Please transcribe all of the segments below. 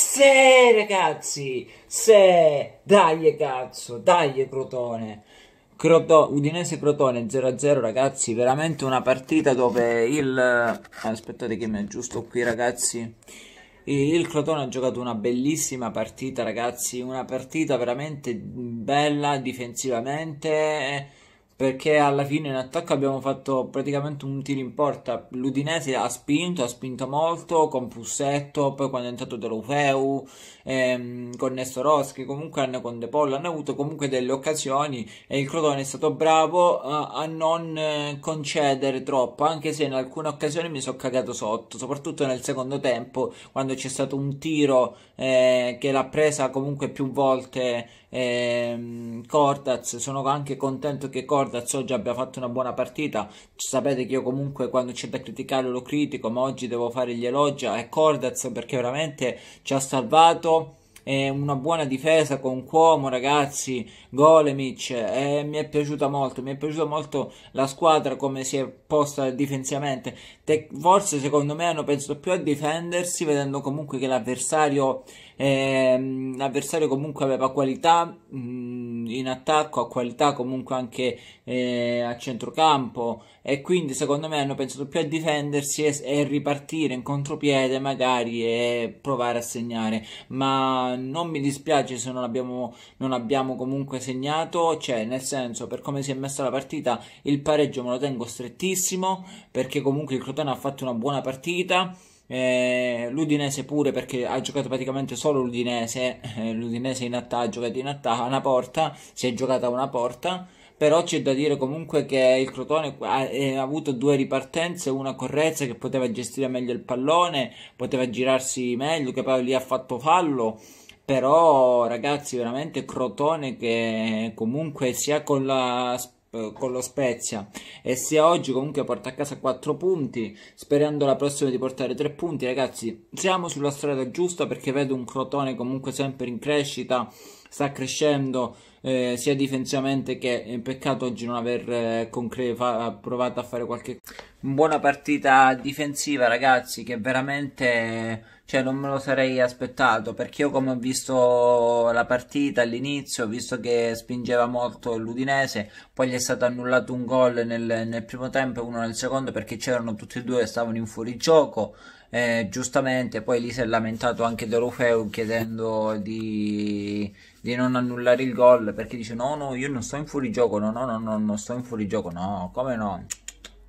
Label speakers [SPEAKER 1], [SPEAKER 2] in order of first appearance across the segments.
[SPEAKER 1] Se ragazzi, se dai cazzo, dai Crotone. Croto, Udinese Crotone 0-0 ragazzi, veramente una partita dove il aspettate che mi aggiusto qui ragazzi. Il Crotone ha giocato una bellissima partita ragazzi, una partita veramente bella difensivamente Eh, perché alla fine in attacco abbiamo fatto praticamente un tiro in porta. L'Udinese ha spinto, ha spinto molto con Pussetto, poi quando è entrato Deulofeu, ehm, con Nestoroschi, comunque hanno con De Pollo, hanno avuto comunque delle occasioni e il Crotone è stato bravo a, a non eh, concedere troppo, anche se in alcune occasioni mi sono cagato sotto, soprattutto nel secondo tempo quando c'è stato un tiro eh, che l'ha presa comunque più volte eh, Cortaz, sono anche contento che Cortaz Ordaz oggi abbia fatto una buona partita. Sapete che io comunque quando c'è da criticare lo critico, ma oggi devo fare gli elogi a Cordaz perché veramente ci ha salvato una buona difesa con Cuomo, ragazzi, Golemic, eh, mi è piaciuta molto, mi è piaciuta molto la squadra come si è posta difensivamente. Te, forse secondo me hanno pensato più a difendersi vedendo comunque che l'avversario, eh, l'avversario comunque aveva qualità. Mh, mm, in attacco, ha qualità comunque anche eh, a centrocampo e quindi secondo me hanno pensato più a difendersi e, e ripartire in contropiede magari e provare a segnare, ma non mi dispiace se non abbiamo, non abbiamo comunque segnato, cioè nel senso per come si è messa la partita il pareggio me lo tengo strettissimo perché comunque il Crotone ha fatto una buona partita. Eh, L'Udinese pure perché ha giocato praticamente solo l'Udinese, eh, l'Udinese in attacco ha giocato in attacco a una porta, si è giocata a una porta, però c'è da dire comunque che il Crotone ha, eh, ha avuto due ripartenze, una correzza che poteva gestire meglio il pallone, poteva girarsi meglio, che poi lì ha fatto fallo però ragazzi veramente Crotone che comunque sia con la eh, con lo Spezia e se oggi comunque porta a casa 4 punti sperando la prossima di portare 3 punti ragazzi siamo sulla strada giusta perché vedo un Crotone comunque sempre in crescita sta crescendo eh, sia difensivamente che è eh, peccato oggi non aver eh, provato a fare qualche buona partita difensiva, ragazzi, che veramente cioè, non me lo sarei aspettato, perché io come ho visto la partita all'inizio, ho visto che spingeva molto l'Udinese, poi gli è stato annullato un gol nel, nel primo tempo e uno nel secondo perché c'erano tutti e due che stavano in fuorigioco. Eh, giustamente poi lì si è lamentato anche Dorofeu chiedendo di, di non annullare il gol perché dice no no io non sto in fuorigioco no no no no non sto in fuorigioco no come no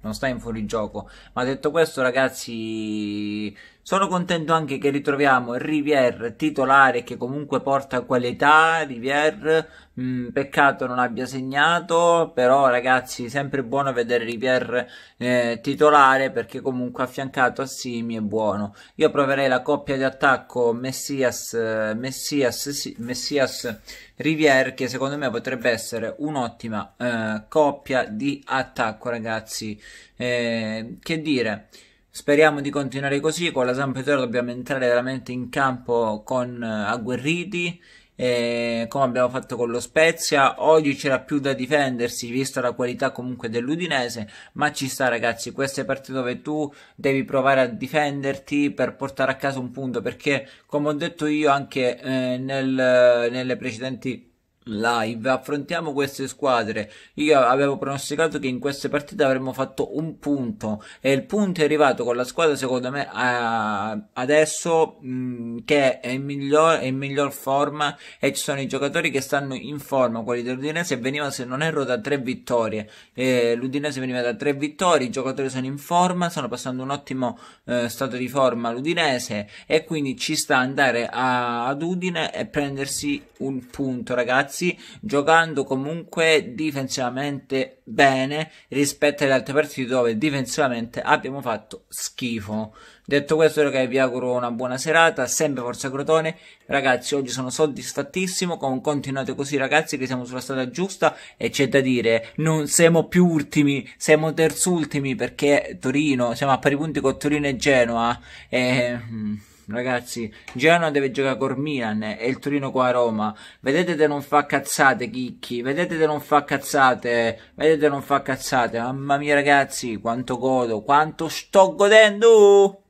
[SPEAKER 1] non sta in fuorigioco. Ma detto questo, ragazzi, sono contento anche che ritroviamo Rivier titolare che comunque porta qualità, Rivier, mh, mm, peccato non abbia segnato, però ragazzi sempre buono vedere Rivier eh, titolare perché comunque affiancato a Simi è buono. Io proverei la coppia di attacco Messias, eh, Messias, Messias Rivier che secondo me potrebbe essere un'ottima eh, coppia di attacco ragazzi. Eh, che dire... Speriamo di continuare così, con la Sampdoria dobbiamo entrare veramente in campo con eh, agguerriti, eh, come abbiamo fatto con lo Spezia. Oggi c'era più da difendersi, vista la qualità comunque dell'Udinese, ma ci sta ragazzi, queste partite dove tu devi provare a difenderti per portare a casa un punto, perché come ho detto io anche eh, nel, nelle precedenti partite, live affrontiamo queste squadre io avevo pronosticato che in queste partite avremmo fatto un punto e il punto è arrivato con la squadra secondo me a, adesso mh, mm, che è in, miglior, è in miglior forma e ci sono i giocatori che stanno in forma quelli dell'Udinese veniva se non erro da tre vittorie e l'Udinese veniva da tre vittorie i giocatori sono in forma stanno passando un ottimo eh, stato di forma l'Udinese e quindi ci sta andare a, ad Udine e prendersi un punto ragazzi ragazzi, giocando comunque difensivamente bene rispetto alle altre partite dove difensivamente abbiamo fatto schifo. Detto questo, ragazzi, vi auguro una buona serata, sempre Forza Crotone. Ragazzi, oggi sono soddisfattissimo, con, continuate così ragazzi che siamo sulla strada giusta e c'è da dire, non siamo più ultimi, siamo terzultimi perché Torino, siamo a pari punti con Torino e Genoa e... Mm. Ragazzi, Girona deve giocare con Milan e il Torino qua a Roma. Vedete che non fa cazzate, chicchi. Vedete che non fa cazzate. Vedete non fa cazzate. Mamma mia, ragazzi, quanto godo, quanto sto godendo!